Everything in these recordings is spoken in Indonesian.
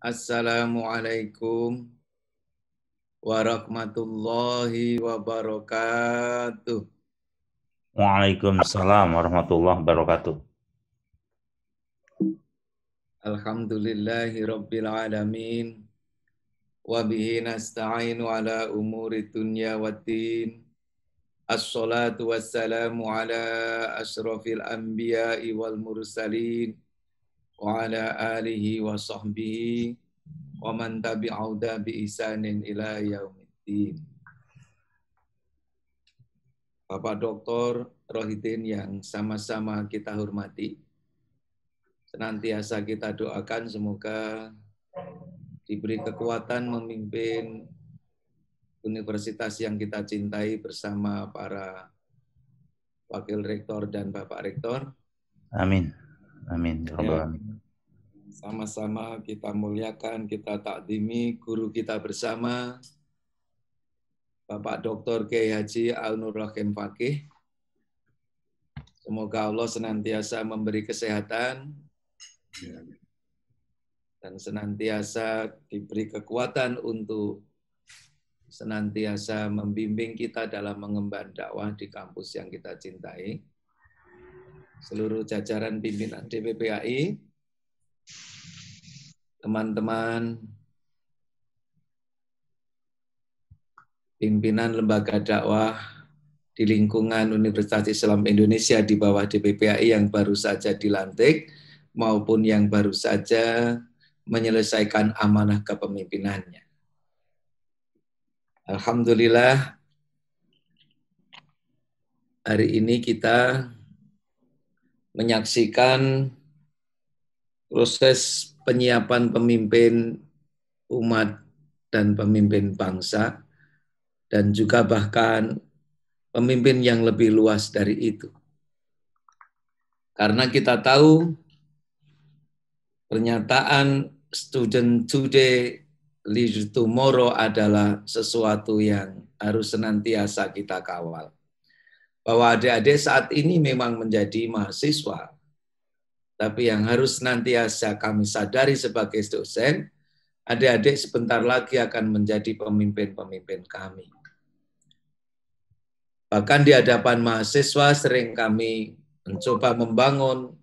Assalamualaikum warahmatullahi wabarakatuh. Waalaikumsalam warahmatullahi wabarakatuh. Alhamdulillahi rabbil alamin. Wabihi nasta'inu ala umuri dunya waddin. Assalatu wassalamu ala asrofil anbiya'i wal mursalin وعلى آله وصحبه ومن بإحسان إلى يوم الدين Bapak doktor Rohidin yang sama-sama kita hormati, senantiasa kita doakan semoga diberi kekuatan memimpin universitas yang kita cintai bersama para wakil rektor dan bapak rektor. Amin. Amin. sama ya iya. Sama-sama kita muliakan, kita takdimi guru kita bersama, Bapak Dr. K. Haji Al Fakih. Semoga Allah senantiasa memberi kesehatan ya. dan senantiasa diberi kekuatan untuk senantiasa membimbing kita dalam mengemban dakwah di kampus yang kita cintai seluruh jajaran pimpinan DPPAI teman-teman pimpinan lembaga dakwah di lingkungan Universitas Islam Indonesia di bawah DPPAI yang baru saja dilantik maupun yang baru saja menyelesaikan amanah kepemimpinannya. Alhamdulillah hari ini kita menyaksikan proses penyiapan pemimpin umat dan pemimpin bangsa, dan juga bahkan pemimpin yang lebih luas dari itu. Karena kita tahu pernyataan student today, leader tomorrow adalah sesuatu yang harus senantiasa kita kawal bahwa adik-adik saat ini memang menjadi mahasiswa, tapi yang harus saya kami sadari sebagai dosen, adik-adik sebentar lagi akan menjadi pemimpin-pemimpin kami. Bahkan di hadapan mahasiswa sering kami mencoba membangun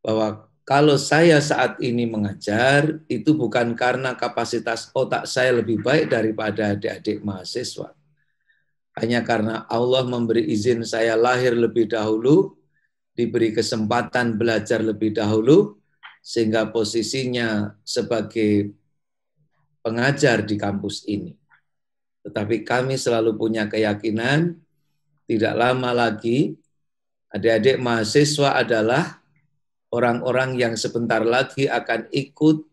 bahwa kalau saya saat ini mengajar, itu bukan karena kapasitas otak saya lebih baik daripada adik-adik mahasiswa. Hanya karena Allah memberi izin saya lahir lebih dahulu, diberi kesempatan belajar lebih dahulu, sehingga posisinya sebagai pengajar di kampus ini. Tetapi kami selalu punya keyakinan, tidak lama lagi, adik-adik mahasiswa adalah orang-orang yang sebentar lagi akan ikut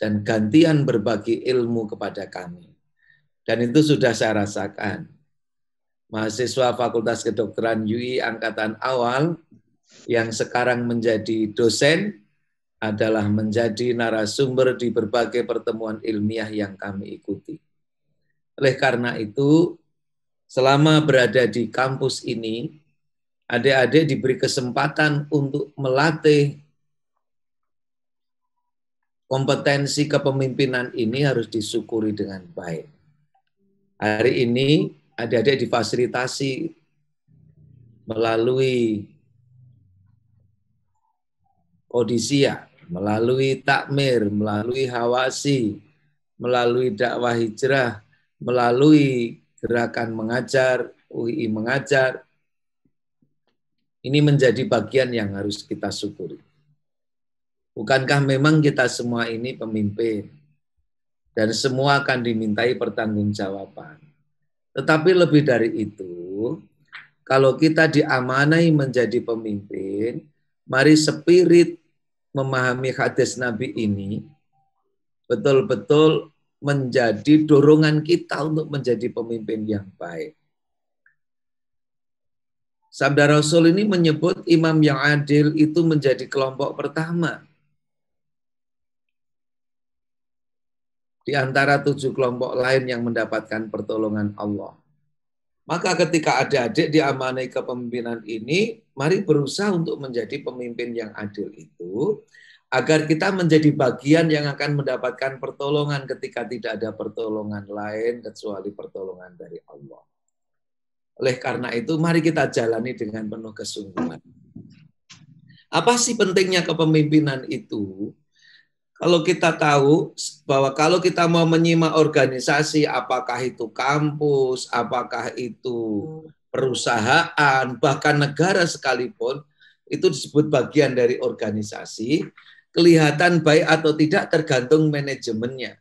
dan gantian berbagi ilmu kepada kami. Dan itu sudah saya rasakan mahasiswa Fakultas Kedokteran UI angkatan awal yang sekarang menjadi dosen adalah menjadi narasumber di berbagai pertemuan ilmiah yang kami ikuti. Oleh karena itu, selama berada di kampus ini, adik-adik diberi kesempatan untuk melatih kompetensi kepemimpinan ini harus disyukuri dengan baik. Hari ini adik-adik difasilitasi melalui Odisia, melalui takmir, melalui hawasi, melalui dakwah hijrah, melalui gerakan mengajar, UI mengajar. Ini menjadi bagian yang harus kita syukuri. Bukankah memang kita semua ini pemimpin dan semua akan dimintai pertanggungjawaban? Tetapi lebih dari itu, kalau kita diamanai menjadi pemimpin, mari spirit memahami hadis Nabi ini betul-betul menjadi dorongan kita untuk menjadi pemimpin yang baik. Sabda Rasul ini menyebut imam yang adil itu menjadi kelompok pertama di antara tujuh kelompok lain yang mendapatkan pertolongan Allah. Maka ketika adik-adik diamanai kepemimpinan ini, mari berusaha untuk menjadi pemimpin yang adil itu, agar kita menjadi bagian yang akan mendapatkan pertolongan ketika tidak ada pertolongan lain kecuali pertolongan dari Allah. Oleh karena itu, mari kita jalani dengan penuh kesungguhan. Apa sih pentingnya kepemimpinan itu? kalau kita tahu bahwa kalau kita mau menyimak organisasi, apakah itu kampus, apakah itu perusahaan, bahkan negara sekalipun, itu disebut bagian dari organisasi. Kelihatan baik atau tidak tergantung manajemennya.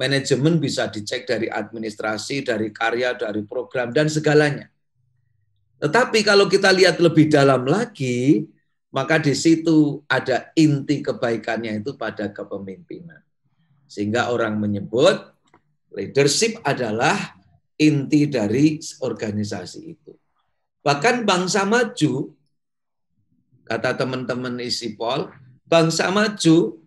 Manajemen bisa dicek dari administrasi, dari karya, dari program, dan segalanya. Tetapi kalau kita lihat lebih dalam lagi, maka di situ ada inti kebaikannya itu pada kepemimpinan. Sehingga orang menyebut leadership adalah inti dari organisasi itu. Bahkan bangsa maju, kata teman-teman Paul, bangsa maju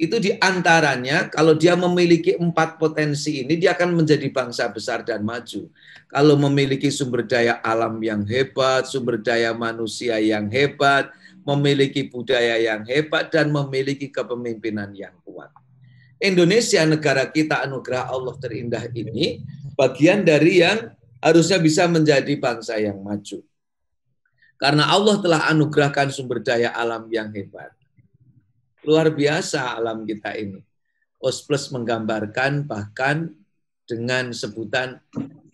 itu diantaranya kalau dia memiliki empat potensi ini dia akan menjadi bangsa besar dan maju. Kalau memiliki sumber daya alam yang hebat, sumber daya manusia yang hebat, memiliki budaya yang hebat dan memiliki kepemimpinan yang kuat. Indonesia negara kita anugerah Allah terindah ini bagian dari yang harusnya bisa menjadi bangsa yang maju. Karena Allah telah anugerahkan sumber daya alam yang hebat. Luar biasa alam kita ini. Osplus menggambarkan bahkan dengan sebutan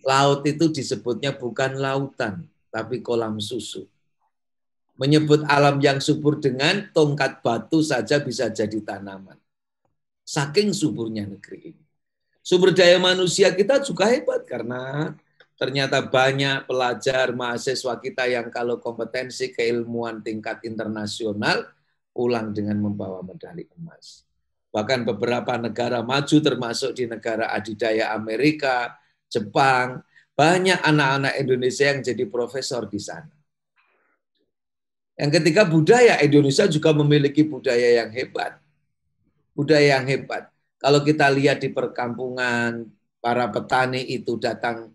laut itu disebutnya bukan lautan, tapi kolam susu. Menyebut alam yang subur dengan tongkat batu saja bisa jadi tanaman. Saking suburnya negeri ini. Sumber daya manusia kita juga hebat karena ternyata banyak pelajar mahasiswa kita yang kalau kompetensi keilmuan tingkat internasional pulang dengan membawa medali emas. Bahkan beberapa negara maju termasuk di negara adidaya Amerika, Jepang, banyak anak-anak Indonesia yang jadi profesor di sana. Yang ketiga budaya Indonesia juga memiliki budaya yang hebat. Budaya yang hebat. Kalau kita lihat di perkampungan para petani itu datang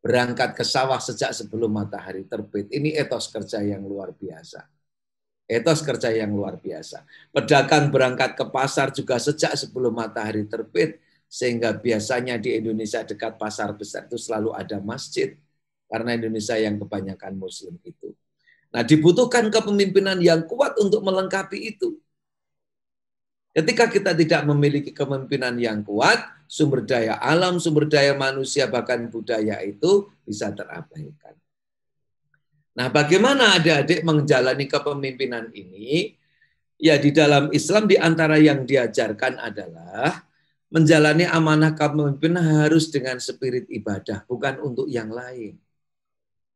berangkat ke sawah sejak sebelum matahari terbit. Ini etos kerja yang luar biasa. Etos kerja yang luar biasa. Pedagang berangkat ke pasar juga sejak sebelum matahari terbit sehingga biasanya di Indonesia dekat pasar besar itu selalu ada masjid karena Indonesia yang kebanyakan muslim itu. Nah, dibutuhkan kepemimpinan yang kuat untuk melengkapi itu. Ketika kita tidak memiliki kepemimpinan yang kuat, sumber daya alam, sumber daya manusia, bahkan budaya itu bisa terabaikan. Nah, bagaimana adik-adik menjalani kepemimpinan ini? Ya, di dalam Islam di antara yang diajarkan adalah menjalani amanah kepemimpinan harus dengan spirit ibadah, bukan untuk yang lain.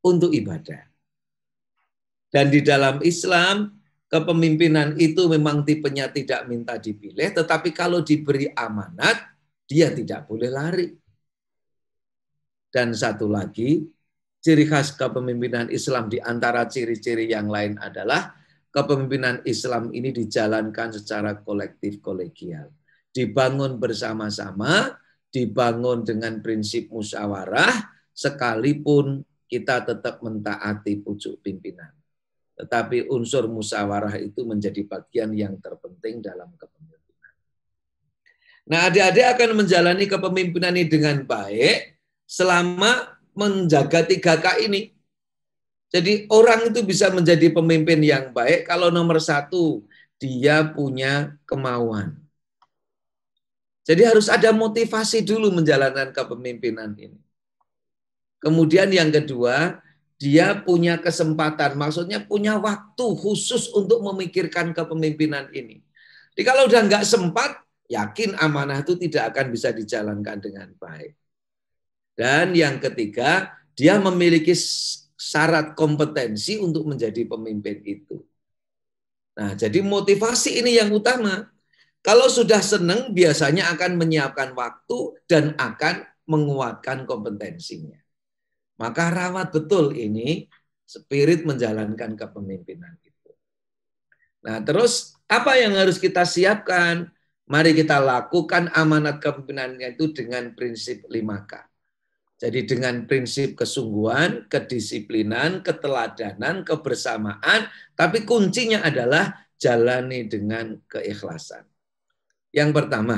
Untuk ibadah. Dan di dalam Islam, kepemimpinan itu memang tipenya tidak minta dipilih, tetapi kalau diberi amanat, dia tidak boleh lari. Dan satu lagi, ciri khas kepemimpinan Islam di antara ciri-ciri yang lain adalah kepemimpinan Islam ini dijalankan secara kolektif kolegial. Dibangun bersama-sama, dibangun dengan prinsip musyawarah, sekalipun kita tetap mentaati pucuk pimpinan. Tetapi unsur musyawarah itu menjadi bagian yang terpenting dalam kepemimpinan. Nah, adik-adik akan menjalani kepemimpinan ini dengan baik selama menjaga tiga k ini. Jadi orang itu bisa menjadi pemimpin yang baik kalau nomor satu dia punya kemauan. Jadi harus ada motivasi dulu menjalankan kepemimpinan ini. Kemudian yang kedua, dia punya kesempatan, maksudnya punya waktu khusus untuk memikirkan kepemimpinan ini. Jadi kalau udah nggak sempat, yakin amanah itu tidak akan bisa dijalankan dengan baik. Dan yang ketiga, dia memiliki syarat kompetensi untuk menjadi pemimpin itu. Nah, jadi motivasi ini yang utama. Kalau sudah senang, biasanya akan menyiapkan waktu dan akan menguatkan kompetensinya. Maka rawat betul ini spirit menjalankan kepemimpinan itu. Nah, terus apa yang harus kita siapkan? Mari kita lakukan amanat kepemimpinannya itu dengan prinsip 5K. Jadi dengan prinsip kesungguhan, kedisiplinan, keteladanan, kebersamaan, tapi kuncinya adalah jalani dengan keikhlasan. Yang pertama,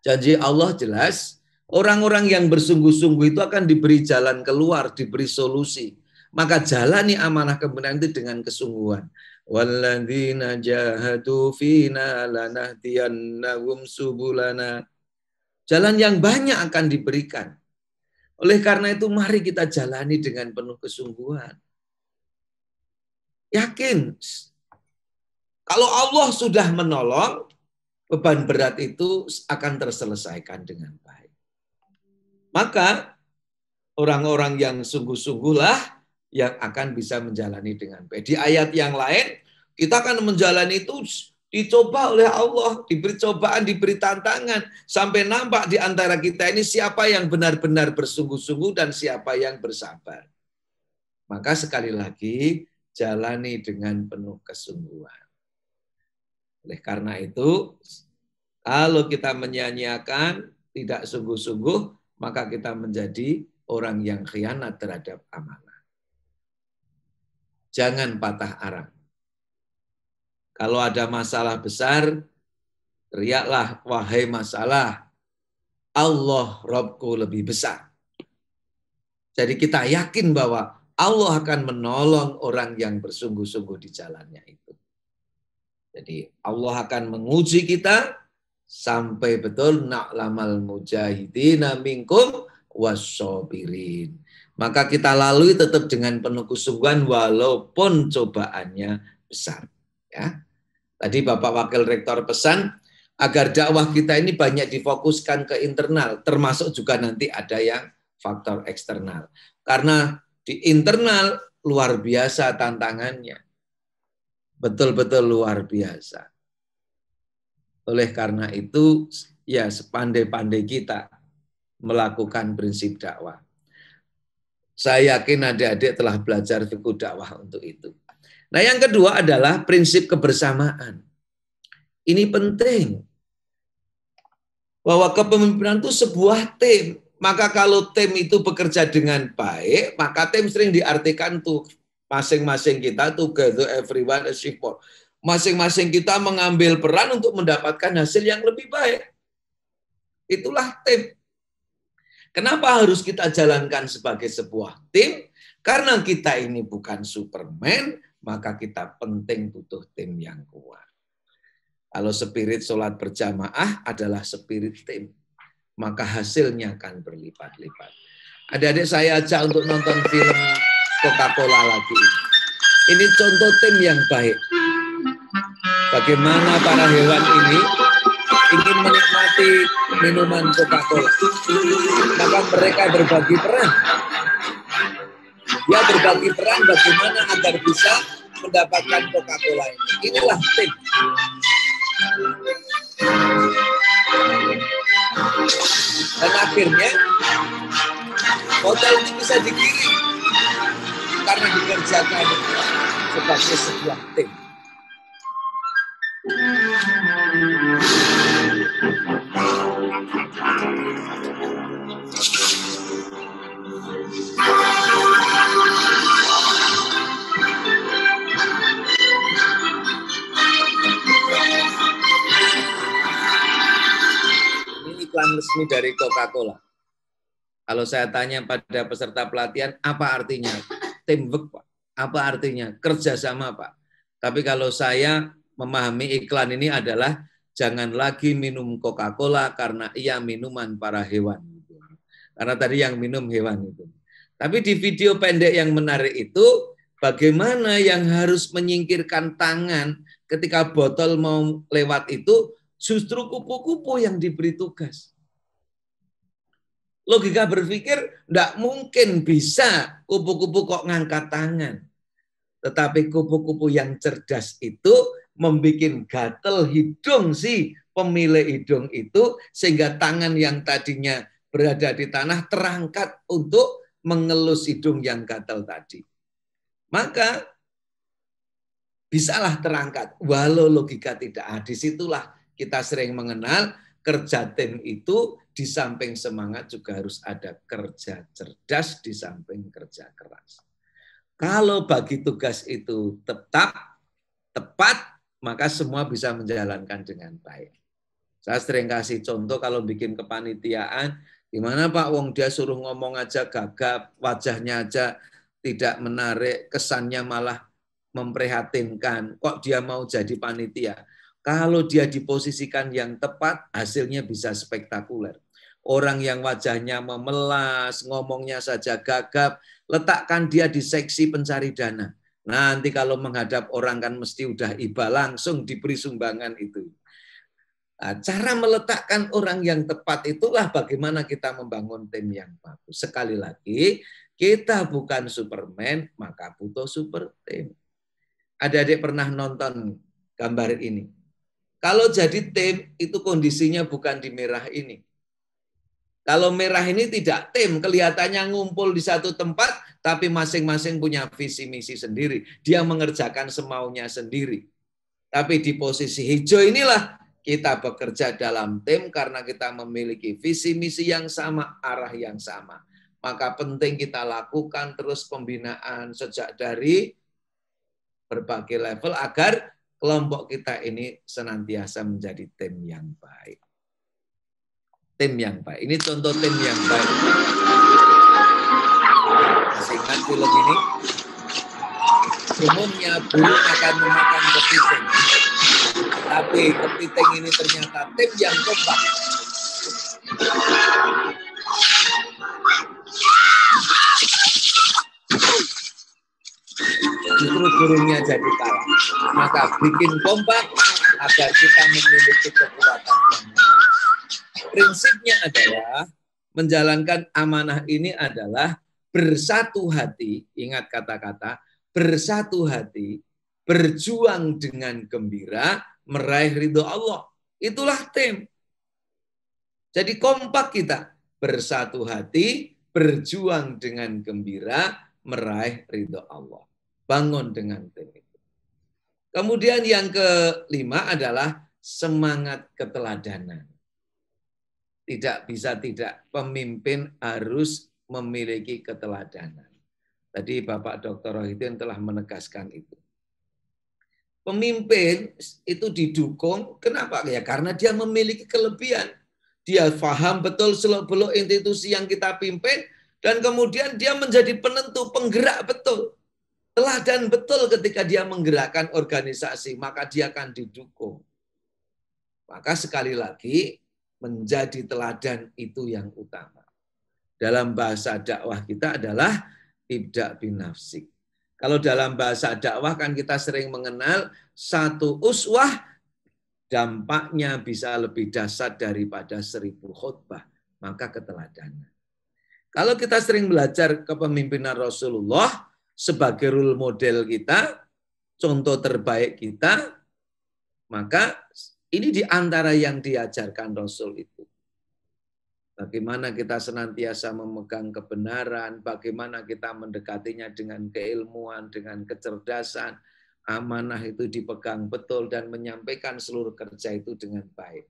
janji Allah jelas Orang-orang yang bersungguh-sungguh itu akan diberi jalan keluar, diberi solusi. Maka jalani amanah kebenaran itu dengan kesungguhan. Walladzina jahadu fina lanahdiyannahum subulana. Jalan yang banyak akan diberikan. Oleh karena itu mari kita jalani dengan penuh kesungguhan. Yakin. Kalau Allah sudah menolong, beban berat itu akan terselesaikan dengan baik. Maka orang-orang yang sungguh-sungguhlah yang akan bisa menjalani dengan baik. Di ayat yang lain, kita akan menjalani itu dicoba oleh Allah, diberi cobaan, diberi tantangan, sampai nampak di antara kita ini siapa yang benar-benar bersungguh-sungguh dan siapa yang bersabar. Maka sekali lagi, jalani dengan penuh kesungguhan. Oleh karena itu, kalau kita menyanyiakan tidak sungguh-sungguh, maka kita menjadi orang yang khianat terhadap amanah. Jangan patah arang. Kalau ada masalah besar, teriaklah, wahai masalah, Allah Robku lebih besar. Jadi kita yakin bahwa Allah akan menolong orang yang bersungguh-sungguh di jalannya itu. Jadi Allah akan menguji kita, sampai betul nak na'lamal mujahidina minkum wasobirin. Maka kita lalui tetap dengan penuh kesungguhan walaupun cobaannya besar. Ya. Tadi Bapak Wakil Rektor pesan agar dakwah kita ini banyak difokuskan ke internal, termasuk juga nanti ada yang faktor eksternal. Karena di internal luar biasa tantangannya. Betul-betul luar biasa. Oleh karena itu, ya sepandai-pandai kita melakukan prinsip dakwah. Saya yakin adik-adik telah belajar fikuh dakwah untuk itu. Nah, yang kedua adalah prinsip kebersamaan. Ini penting. Bahwa kepemimpinan itu sebuah tim. Maka kalau tim itu bekerja dengan baik, maka tim sering diartikan tuh masing-masing kita tuh together everyone is equal masing-masing kita mengambil peran untuk mendapatkan hasil yang lebih baik. Itulah tim. Kenapa harus kita jalankan sebagai sebuah tim? Karena kita ini bukan Superman, maka kita penting butuh tim yang kuat. Kalau spirit sholat berjamaah adalah spirit tim, maka hasilnya akan berlipat-lipat. Adik-adik saya ajak untuk nonton film Coca-Cola lagi. Ini contoh tim yang baik bagaimana para hewan ini ingin menikmati minuman Coca-Cola. Maka mereka berbagi peran. Ya berbagi peran bagaimana agar bisa mendapatkan Coca-Cola ini. Inilah tim. Dan akhirnya hotel ini bisa dikirim karena dikerjakan sebagai sebuah tim resmi dari Coca-Cola. Kalau saya tanya pada peserta pelatihan, apa artinya? Teamwork, Pak. Apa artinya? Kerjasama, Pak. Tapi kalau saya memahami iklan ini adalah jangan lagi minum Coca-Cola karena ia minuman para hewan. Karena tadi yang minum hewan itu. Tapi di video pendek yang menarik itu bagaimana yang harus menyingkirkan tangan ketika botol mau lewat itu justru kupu-kupu yang diberi tugas. Logika berpikir tidak mungkin bisa kupu-kupu kok ngangkat tangan. Tetapi kupu-kupu yang cerdas itu membuat gatel hidung si pemilik hidung itu sehingga tangan yang tadinya berada di tanah terangkat untuk mengelus hidung yang gatel tadi. Maka bisalah terangkat walau logika tidak ada. Disitulah kita sering mengenal kerja tim itu di samping semangat juga harus ada kerja cerdas di samping kerja keras. Kalau bagi tugas itu tetap tepat maka semua bisa menjalankan dengan baik. Saya sering kasih contoh kalau bikin kepanitiaan, gimana Pak Wong dia suruh ngomong aja gagap, wajahnya aja tidak menarik, kesannya malah memprihatinkan. Kok dia mau jadi panitia? Kalau dia diposisikan yang tepat, hasilnya bisa spektakuler. Orang yang wajahnya memelas, ngomongnya saja gagap, letakkan dia di seksi pencari dana Nanti kalau menghadap orang kan mesti udah iba langsung diberi sumbangan itu. Nah, cara meletakkan orang yang tepat itulah bagaimana kita membangun tim yang bagus. Sekali lagi, kita bukan Superman, maka butuh super tim. Ada adik pernah nonton gambar ini. Kalau jadi tim, itu kondisinya bukan di merah ini. Kalau merah ini tidak tim, kelihatannya ngumpul di satu tempat, tapi masing-masing punya visi misi sendiri. Dia mengerjakan semaunya sendiri. Tapi di posisi hijau inilah kita bekerja dalam tim karena kita memiliki visi misi yang sama, arah yang sama. Maka penting kita lakukan terus pembinaan sejak dari berbagai level agar kelompok kita ini senantiasa menjadi tim yang baik tim yang baik. Ini contoh tim yang baik. Masih ingat film ini? Umumnya burung akan memakan kepiting. Tapi kepiting ini ternyata tim yang kompak. Justru burungnya jadi kalah. Maka bikin kompak agar kita memiliki kekuatan prinsipnya adalah menjalankan amanah ini adalah bersatu hati, ingat kata-kata, bersatu hati, berjuang dengan gembira, meraih ridho Allah. Itulah tim. Jadi kompak kita, bersatu hati, berjuang dengan gembira, meraih ridho Allah. Bangun dengan tim itu. Kemudian yang kelima adalah semangat keteladanan tidak bisa tidak pemimpin harus memiliki keteladanan. Tadi Bapak Dr. Rohidin telah menegaskan itu. Pemimpin itu didukung, kenapa? Ya karena dia memiliki kelebihan. Dia faham betul seluk-beluk institusi yang kita pimpin, dan kemudian dia menjadi penentu, penggerak betul. Teladan betul ketika dia menggerakkan organisasi, maka dia akan didukung. Maka sekali lagi, menjadi teladan itu yang utama. Dalam bahasa dakwah kita adalah tidak binafsik. Kalau dalam bahasa dakwah kan kita sering mengenal satu uswah dampaknya bisa lebih dasar daripada seribu khutbah. Maka keteladanan. Kalau kita sering belajar kepemimpinan Rasulullah sebagai role model kita, contoh terbaik kita, maka ini di antara yang diajarkan Rasul itu. Bagaimana kita senantiasa memegang kebenaran, bagaimana kita mendekatinya dengan keilmuan, dengan kecerdasan, amanah itu dipegang betul dan menyampaikan seluruh kerja itu dengan baik.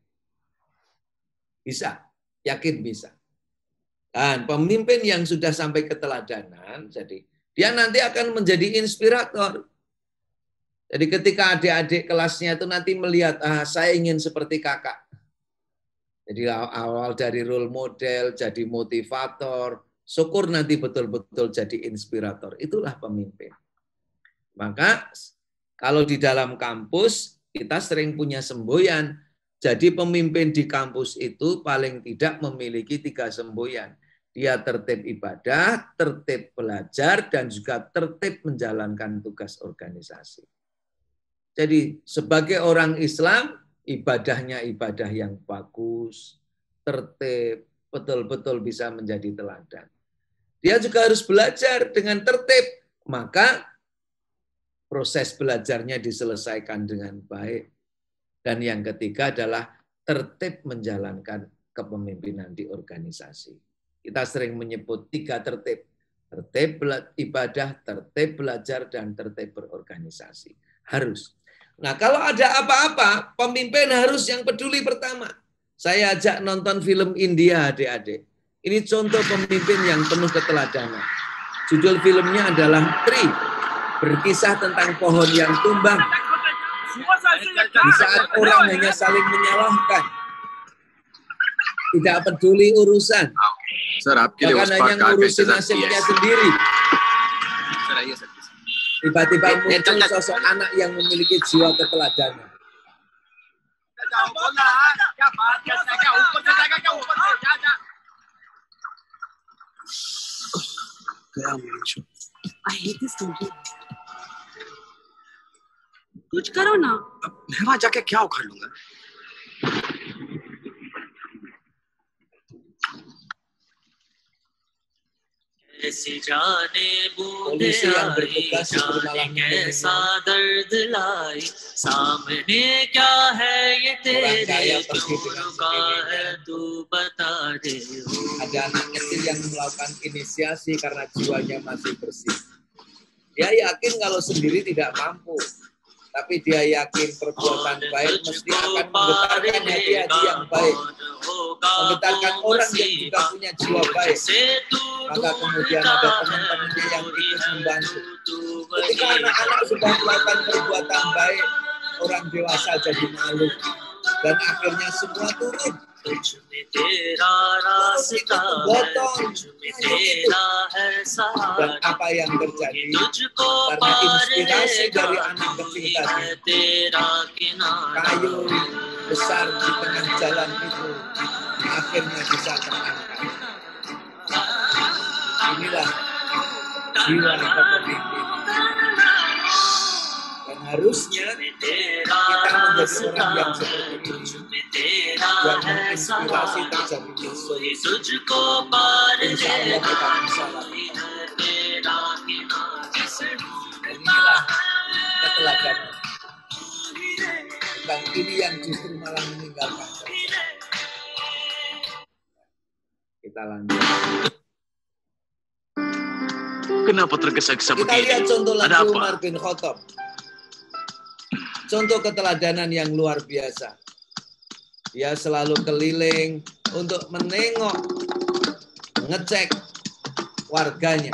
Bisa, yakin bisa. Dan pemimpin yang sudah sampai keteladanan, jadi dia nanti akan menjadi inspirator jadi ketika adik-adik kelasnya itu nanti melihat, ah saya ingin seperti kakak. Jadi awal dari role model, jadi motivator, syukur nanti betul-betul jadi inspirator. Itulah pemimpin. Maka kalau di dalam kampus, kita sering punya semboyan. Jadi pemimpin di kampus itu paling tidak memiliki tiga semboyan. Dia tertib ibadah, tertib belajar, dan juga tertib menjalankan tugas organisasi. Jadi sebagai orang Islam, ibadahnya ibadah yang bagus, tertib, betul-betul bisa menjadi teladan. Dia juga harus belajar dengan tertib, maka proses belajarnya diselesaikan dengan baik. Dan yang ketiga adalah tertib menjalankan kepemimpinan di organisasi. Kita sering menyebut tiga tertib. Tertib ibadah, tertib belajar, dan tertib berorganisasi. Harus Nah, kalau ada apa-apa, pemimpin harus yang peduli pertama. Saya ajak nonton film India, adik-adik. Ini contoh pemimpin yang penuh keteladanan. Judul filmnya adalah Tri, berkisah tentang pohon yang tumbang. Di saat orang hanya saling menyalahkan, tidak peduli urusan, bahkan hanya ngurusin nasibnya sendiri. Tiba-tiba muncul sosok anak yang memiliki jiwa keteladanan. कुछ करो ना मैं वहां जाके क्या उखाड़ लूंगा polisi yang bertugas di ada anak kecil yang melakukan inisiasi karena jiwanya masih bersih dia yakin kalau sendiri tidak mampu tapi dia yakin perbuatan baik mesti akan menggetarkan hati hati yang baik menggetarkan orang yang juga punya jiwa baik maka kemudian ada teman-temannya yang ikut membantu ketika anak-anak sudah melakukan perbuatan baik orang dewasa jadi malu dan akhirnya semua turun dan apa yang terjadi karena inspirasi dari anak kecil tadi kayu besar di tengah jalan itu akhirnya bisa terangkat inilah jiwa kepemimpinan harusnya kita menjadi orang yang seperti itu buat menginspirasi terjadi Yesus insya Allah kita bisa inilah keteladan dan ini yang justru malah meninggalkan kita lanjut Kenapa tergesa-gesa begini? Kita lihat contoh Umar bin Khattab contoh keteladanan yang luar biasa. Dia selalu keliling untuk menengok, ngecek warganya.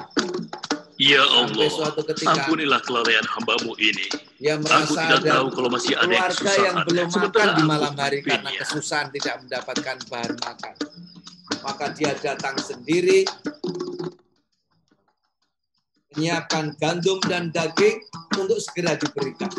Ya Allah, suatu ketika, ampunilah kelalaian hambamu ini. Dia merasa Aku tidak ada tahu kalau masih ada yang keluarga yang, belum makan di malam hari karena kesusahan tidak mendapatkan bahan makan. Maka dia datang sendiri, menyiapkan gandum dan daging untuk segera diberikan.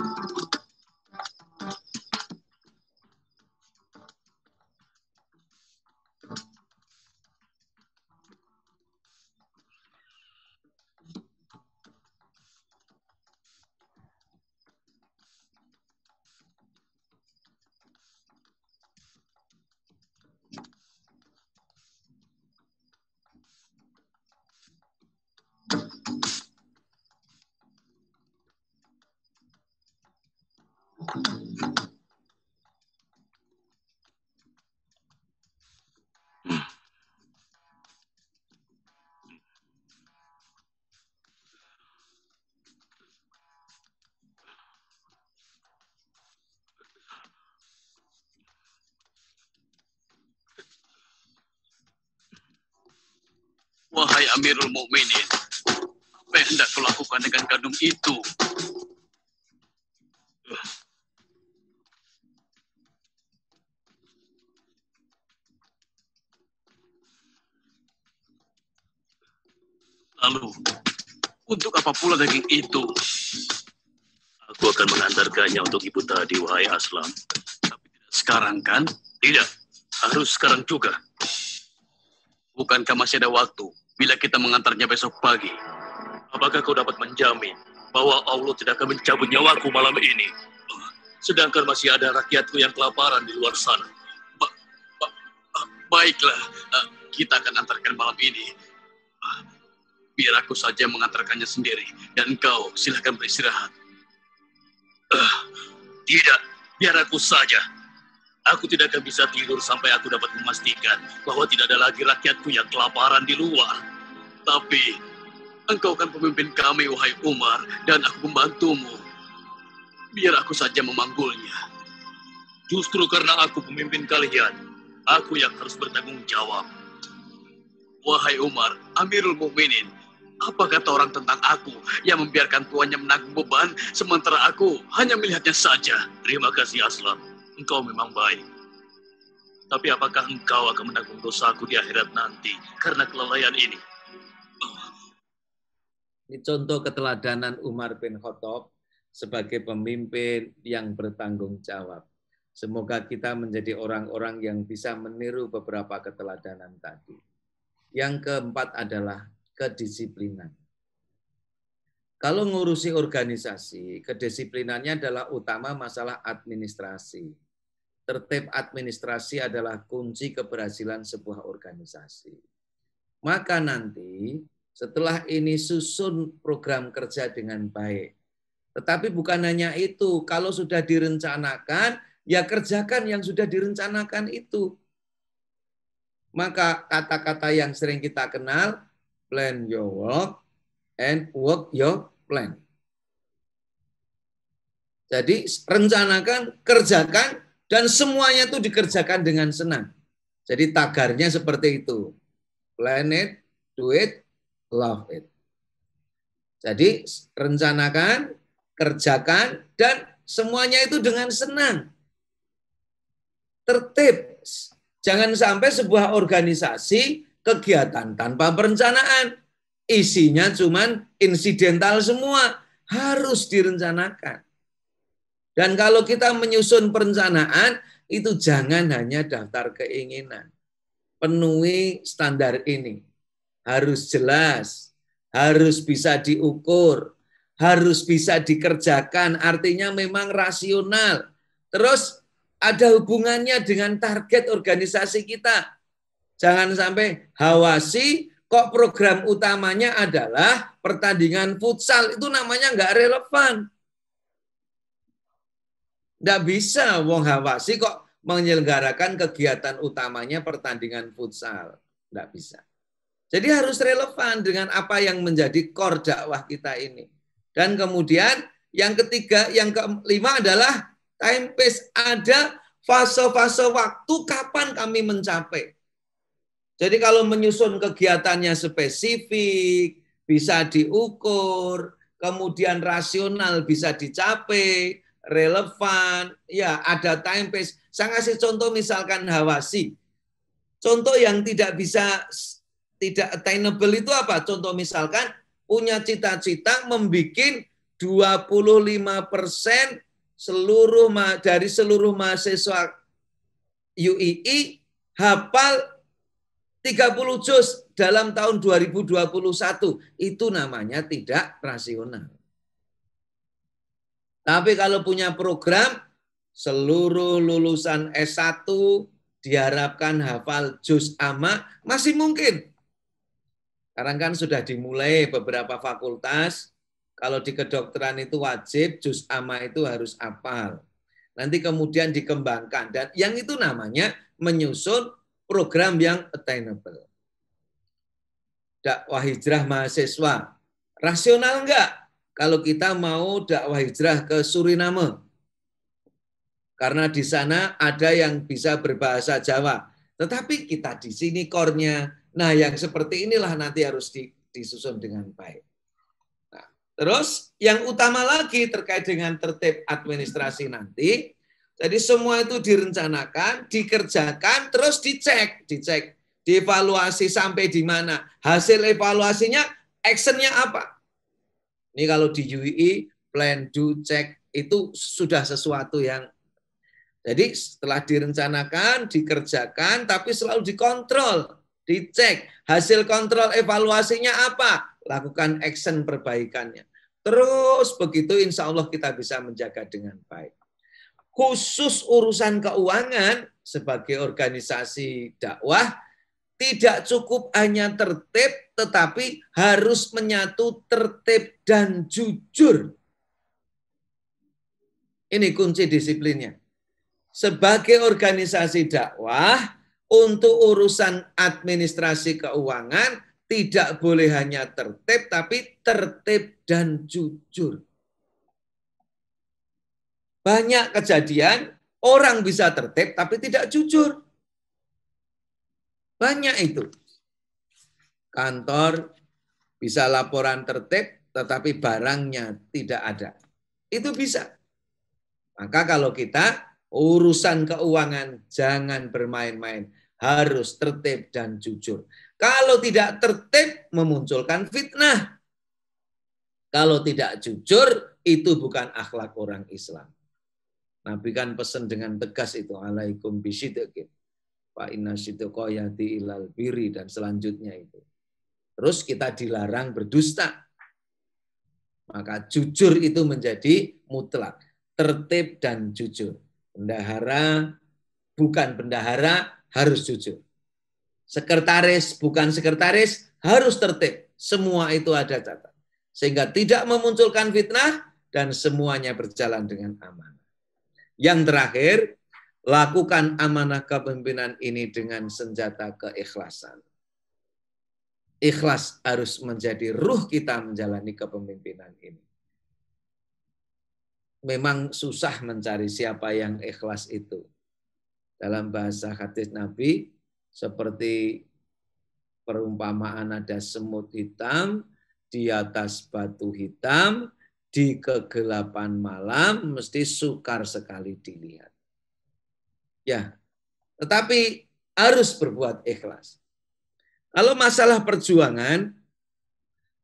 Lalu, untuk apa pula daging itu? Aku akan mengantarkannya untuk ibu tadi, wahai Aslam. Tapi tidak sekarang kan? Tidak, harus sekarang juga. Bukankah masih ada waktu bila kita mengantarnya besok pagi? Apakah kau dapat menjamin bahwa Allah tidak akan mencabut nyawaku malam ini? Sedangkan masih ada rakyatku yang kelaparan di luar sana. Ba ba baiklah, eh, kita akan antarkan malam ini. Ah, biar aku saja mengantarkannya sendiri. Dan kau silahkan beristirahat. Uh, tidak, biar aku saja. Aku tidak akan bisa tidur sampai aku dapat memastikan bahwa tidak ada lagi rakyatku yang kelaparan di luar. Tapi, engkau kan pemimpin kami, wahai Umar, dan aku membantumu. Biar aku saja memanggulnya. Justru karena aku pemimpin kalian, aku yang harus bertanggung jawab. Wahai Umar, Amirul Mukminin, apa kata orang tentang aku yang membiarkan tuannya menanggung beban sementara aku hanya melihatnya saja? Terima kasih Aslam, engkau memang baik. Tapi apakah engkau akan menanggung dosaku di akhirat nanti karena kelalaian ini? Ini contoh keteladanan Umar bin Khattab sebagai pemimpin yang bertanggung jawab. Semoga kita menjadi orang-orang yang bisa meniru beberapa keteladanan tadi. Yang keempat adalah kedisiplinan. Kalau ngurusi organisasi, kedisiplinannya adalah utama masalah administrasi. Tertib administrasi adalah kunci keberhasilan sebuah organisasi. Maka nanti setelah ini susun program kerja dengan baik. Tetapi bukan hanya itu, kalau sudah direncanakan, ya kerjakan yang sudah direncanakan itu. Maka kata-kata yang sering kita kenal, plan your work and work your plan. Jadi rencanakan, kerjakan, dan semuanya itu dikerjakan dengan senang. Jadi tagarnya seperti itu. Plan it, do it, love it. Jadi rencanakan, kerjakan, dan semuanya itu dengan senang. Tertib. Jangan sampai sebuah organisasi kegiatan tanpa perencanaan. Isinya cuman insidental semua, harus direncanakan. Dan kalau kita menyusun perencanaan, itu jangan hanya daftar keinginan. Penuhi standar ini. Harus jelas, harus bisa diukur, harus bisa dikerjakan, artinya memang rasional. Terus ada hubungannya dengan target organisasi kita Jangan sampai hawasi kok program utamanya adalah pertandingan futsal. Itu namanya nggak relevan. Nggak bisa wong hawasi kok menyelenggarakan kegiatan utamanya pertandingan futsal. Nggak bisa. Jadi harus relevan dengan apa yang menjadi core dakwah kita ini. Dan kemudian yang ketiga, yang kelima adalah time pace. Ada fase-fase waktu kapan kami mencapai. Jadi kalau menyusun kegiatannya spesifik, bisa diukur, kemudian rasional bisa dicapai, relevan, ya ada time base. Saya ngasih contoh misalkan Hawasi. Contoh yang tidak bisa tidak attainable itu apa? Contoh misalkan punya cita-cita membuat 25 persen seluruh dari seluruh mahasiswa UII hafal 30 juz dalam tahun 2021 itu namanya tidak rasional. Tapi kalau punya program seluruh lulusan S1 diharapkan hafal juz ama masih mungkin. Sekarang kan sudah dimulai beberapa fakultas kalau di kedokteran itu wajib juz ama itu harus hafal. Nanti kemudian dikembangkan dan yang itu namanya menyusun program yang attainable. Dakwah hijrah mahasiswa. Rasional enggak kalau kita mau dakwah hijrah ke Suriname? Karena di sana ada yang bisa berbahasa Jawa. Tetapi kita di sini kornya. Nah yang seperti inilah nanti harus disusun dengan baik. Nah, terus yang utama lagi terkait dengan tertib administrasi nanti, jadi semua itu direncanakan, dikerjakan, terus dicek, dicek, dievaluasi sampai di mana. Hasil evaluasinya, actionnya apa? Ini kalau di UI, e, plan, do, check, itu sudah sesuatu yang jadi setelah direncanakan, dikerjakan, tapi selalu dikontrol, dicek. Hasil kontrol evaluasinya apa? Lakukan action perbaikannya. Terus begitu insya Allah kita bisa menjaga dengan baik khusus urusan keuangan sebagai organisasi dakwah tidak cukup hanya tertib tetapi harus menyatu tertib dan jujur. Ini kunci disiplinnya. Sebagai organisasi dakwah untuk urusan administrasi keuangan tidak boleh hanya tertib tapi tertib dan jujur. Banyak kejadian orang bisa tertib tapi tidak jujur. Banyak itu. Kantor bisa laporan tertib tetapi barangnya tidak ada. Itu bisa. Maka kalau kita urusan keuangan jangan bermain-main, harus tertib dan jujur. Kalau tidak tertib memunculkan fitnah. Kalau tidak jujur itu bukan akhlak orang Islam. Nabi kan pesan dengan tegas itu alaikum bisidqin. Fa inna yati ilal biri dan selanjutnya itu. Terus kita dilarang berdusta. Maka jujur itu menjadi mutlak, tertib dan jujur. Bendahara bukan bendahara harus jujur. Sekretaris bukan sekretaris harus tertib. Semua itu ada catatan. Sehingga tidak memunculkan fitnah dan semuanya berjalan dengan aman. Yang terakhir, lakukan amanah kepemimpinan ini dengan senjata keikhlasan. Ikhlas harus menjadi ruh kita menjalani kepemimpinan ini. Memang susah mencari siapa yang ikhlas itu. Dalam bahasa hadis Nabi, seperti perumpamaan ada semut hitam di atas batu hitam, di kegelapan malam mesti sukar sekali dilihat. Ya, tetapi harus berbuat ikhlas. Kalau masalah perjuangan,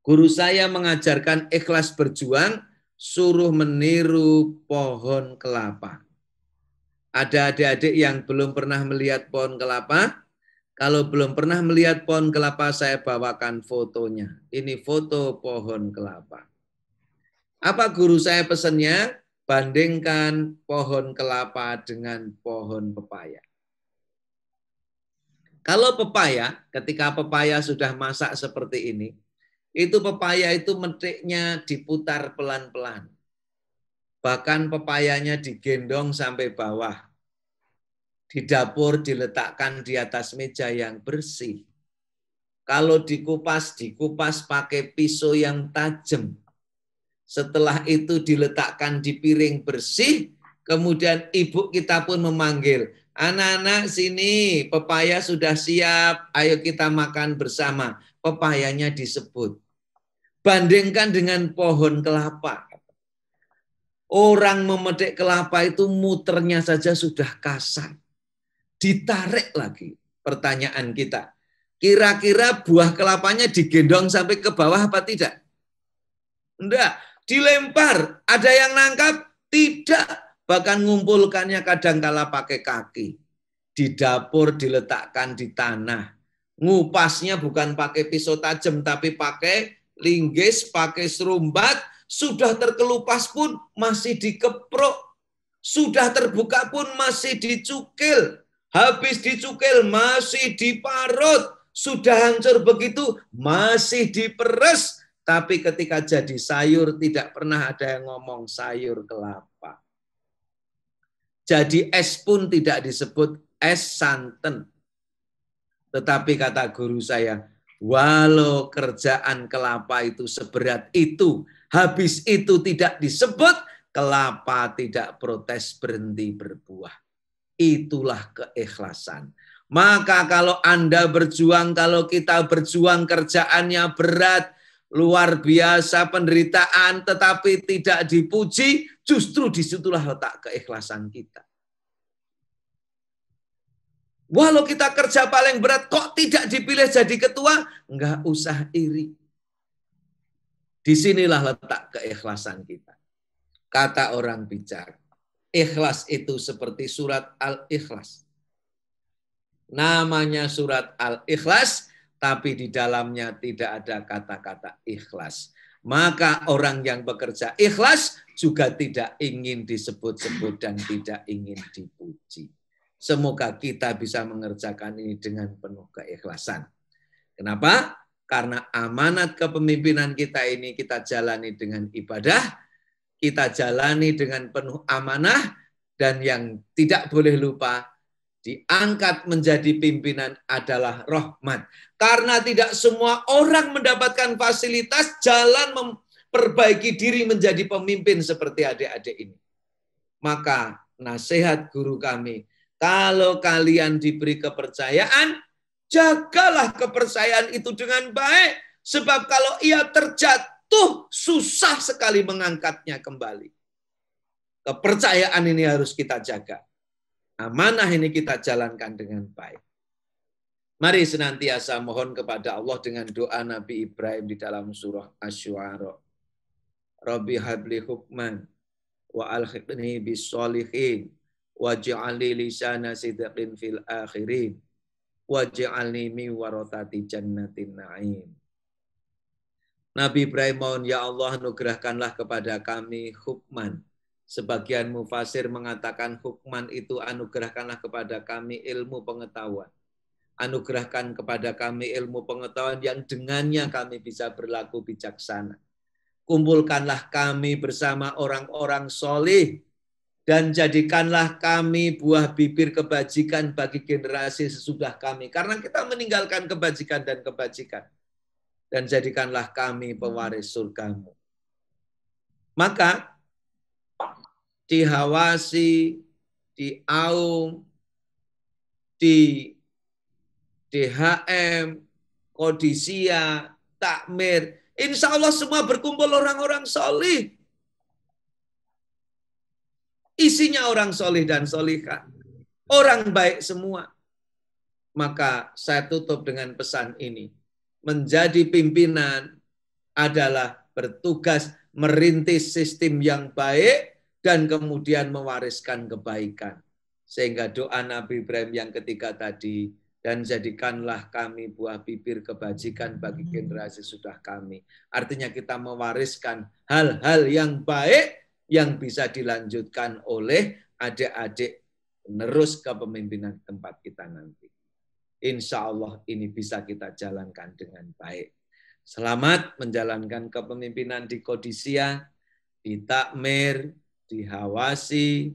guru saya mengajarkan ikhlas berjuang, suruh meniru pohon kelapa. Ada adik-adik yang belum pernah melihat pohon kelapa, kalau belum pernah melihat pohon kelapa, saya bawakan fotonya. Ini foto pohon kelapa. Apa guru saya pesannya? Bandingkan pohon kelapa dengan pohon pepaya. Kalau pepaya, ketika pepaya sudah masak seperti ini, itu pepaya itu metiknya diputar pelan-pelan. Bahkan pepayanya digendong sampai bawah. Di dapur diletakkan di atas meja yang bersih. Kalau dikupas, dikupas pakai pisau yang tajam. Setelah itu diletakkan di piring bersih, kemudian ibu kita pun memanggil, anak-anak sini, pepaya sudah siap, ayo kita makan bersama. Pepayanya disebut. Bandingkan dengan pohon kelapa. Orang memetik kelapa itu muternya saja sudah kasar. Ditarik lagi pertanyaan kita. Kira-kira buah kelapanya digendong sampai ke bawah apa tidak? Enggak dilempar, ada yang nangkap, tidak, bahkan ngumpulkannya kadangkala pakai kaki. Di dapur diletakkan di tanah. Ngupasnya bukan pakai pisau tajam, tapi pakai linggis, pakai serumbat, sudah terkelupas pun masih dikeprok, sudah terbuka pun masih dicukil, habis dicukil masih diparut, sudah hancur begitu masih diperes, tapi ketika jadi sayur tidak pernah ada yang ngomong sayur kelapa. Jadi es pun tidak disebut es santan. Tetapi kata guru saya, walau kerjaan kelapa itu seberat itu, habis itu tidak disebut, kelapa tidak protes berhenti berbuah. Itulah keikhlasan. Maka kalau Anda berjuang, kalau kita berjuang kerjaannya berat, Luar biasa penderitaan tetapi tidak dipuji, justru disitulah letak keikhlasan kita. Walau kita kerja paling berat, kok tidak dipilih jadi ketua? Enggak usah iri. Disinilah letak keikhlasan kita. Kata orang bicara, ikhlas itu seperti surat Al-Ikhlas. Namanya surat Al-Ikhlas tapi di dalamnya tidak ada kata-kata ikhlas. Maka orang yang bekerja ikhlas juga tidak ingin disebut-sebut dan tidak ingin dipuji. Semoga kita bisa mengerjakan ini dengan penuh keikhlasan. Kenapa? Karena amanat kepemimpinan kita ini kita jalani dengan ibadah, kita jalani dengan penuh amanah, dan yang tidak boleh lupa diangkat menjadi pimpinan adalah rahmat. Karena tidak semua orang mendapatkan fasilitas jalan memperbaiki diri menjadi pemimpin seperti adik-adik ini. Maka nasihat guru kami, kalau kalian diberi kepercayaan, jagalah kepercayaan itu dengan baik. Sebab kalau ia terjatuh, susah sekali mengangkatnya kembali. Kepercayaan ini harus kita jaga amanah ini kita jalankan dengan baik. Mari senantiasa mohon kepada Allah dengan doa Nabi Ibrahim di dalam surah Asy-Syu'ara. Rabbi habli hukman wa alhiqni bis solihin waj'alni lisana sidqin fil akhirin waj'alni mi waratati jannatin na'im. Nabi Ibrahim mohon ya Allah nugerahkanlah kepada kami hukman Sebagian mufasir mengatakan hukman itu anugerahkanlah kepada kami ilmu pengetahuan. Anugerahkan kepada kami ilmu pengetahuan yang dengannya kami bisa berlaku bijaksana. Kumpulkanlah kami bersama orang-orang solih dan jadikanlah kami buah bibir kebajikan bagi generasi sesudah kami. Karena kita meninggalkan kebajikan dan kebajikan. Dan jadikanlah kami pewaris surgamu. Maka di Hawasi, di Aum, di DHM, Kodisia, Takmir. Insya Allah semua berkumpul orang-orang solih. Isinya orang solih dan solihah. Orang baik semua. Maka saya tutup dengan pesan ini. Menjadi pimpinan adalah bertugas merintis sistem yang baik, dan kemudian mewariskan kebaikan. Sehingga doa Nabi Ibrahim yang ketiga tadi, dan jadikanlah kami buah bibir kebajikan bagi hmm. generasi sudah kami. Artinya kita mewariskan hal-hal yang baik yang bisa dilanjutkan oleh adik-adik menerus kepemimpinan tempat kita nanti. Insya Allah ini bisa kita jalankan dengan baik. Selamat menjalankan kepemimpinan di Kodisia, di Takmir, di Hawasi,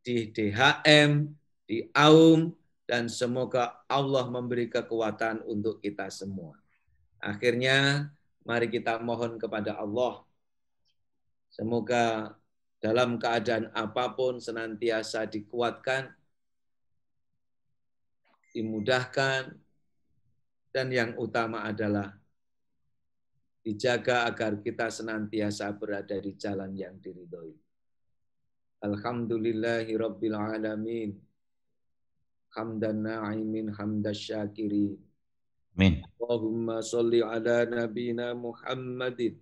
di DHM, di AUM, dan semoga Allah memberi kekuatan untuk kita semua. Akhirnya, mari kita mohon kepada Allah. Semoga dalam keadaan apapun senantiasa dikuatkan, dimudahkan, dan yang utama adalah dijaga agar kita senantiasa berada di jalan yang diridhoi. Alhamdulillahi Rabbil Alamin. Hamdan na'imin hamdas syakirin. Amin. Allahumma salli ala nabina Muhammadin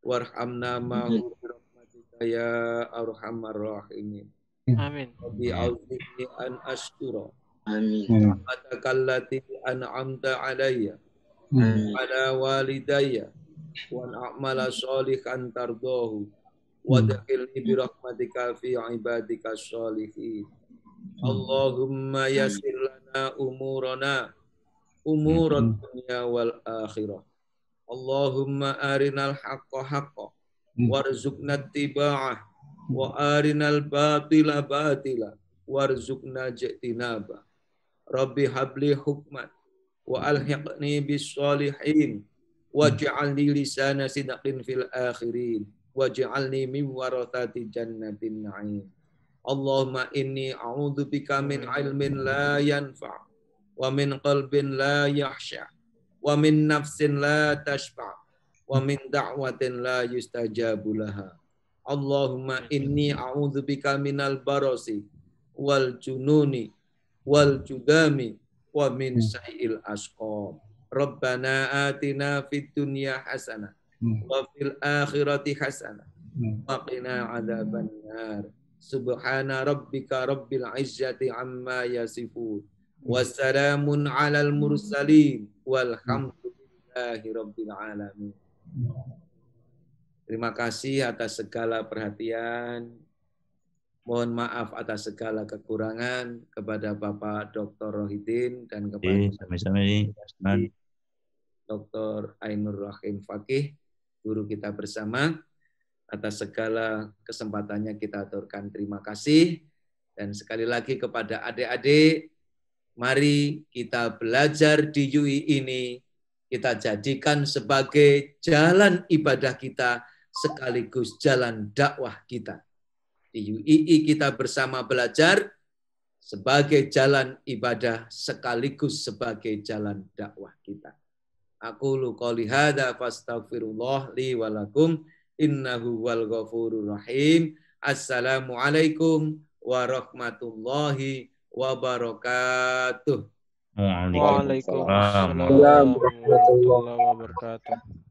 warhamna ma'hu rahmatika ya arhamar rahimin. Amin. Rabbi auzni an ashkura. Amin. Rahmatakallati an'amta alayya. Amin. Ala walidayya. Wa an a'mala salihan Hmm. wa dakhilni bi rahmatika fi ibadika sholihi hmm. Allahumma hmm. yassir lana umurana umurad dunya wal Allahumma arinal haqqo haqqo wa arinal batila batila warzuqna jatinaba Rabbi habli hukman wa alhiqni bis sholihin akhirin waj'alni min warathati jannatin na'im. Allahumma inni a'udhu bika min ilmin la yanfa' wa min qalbin la yahsha wa min nafsin la tashba wa min da'watin la yustajabu laha. Allahumma inni a'udhu bika al barasi wal jununi wal judami wa min hmm. sa'il asqam. Rabbana atina fid dunya hasanah Hmm. wa fil akhirati hasanah hmm. wa qina nar subhana rabbika rabbil izzati amma yasifun hmm. wassalamun alal mursalin walhamdulillahi rabbil alamin Terima kasih atas segala perhatian. Mohon maaf atas segala kekurangan kepada Bapak Dr. Rohidin dan kepada Dr. Ainur Rahim Fakih guru kita bersama. Atas segala kesempatannya kita aturkan terima kasih. Dan sekali lagi kepada adik-adik, mari kita belajar di UI ini. Kita jadikan sebagai jalan ibadah kita sekaligus jalan dakwah kita. Di UI kita bersama belajar sebagai jalan ibadah sekaligus sebagai jalan dakwah kita. Aku qawli hadza fastaghfirullah li wa innahu wal ghafurur rahim. Assalamualaikum warahmatullahi wabarakatuh. Waalaikumsalam warahmatullahi wabarakatuh.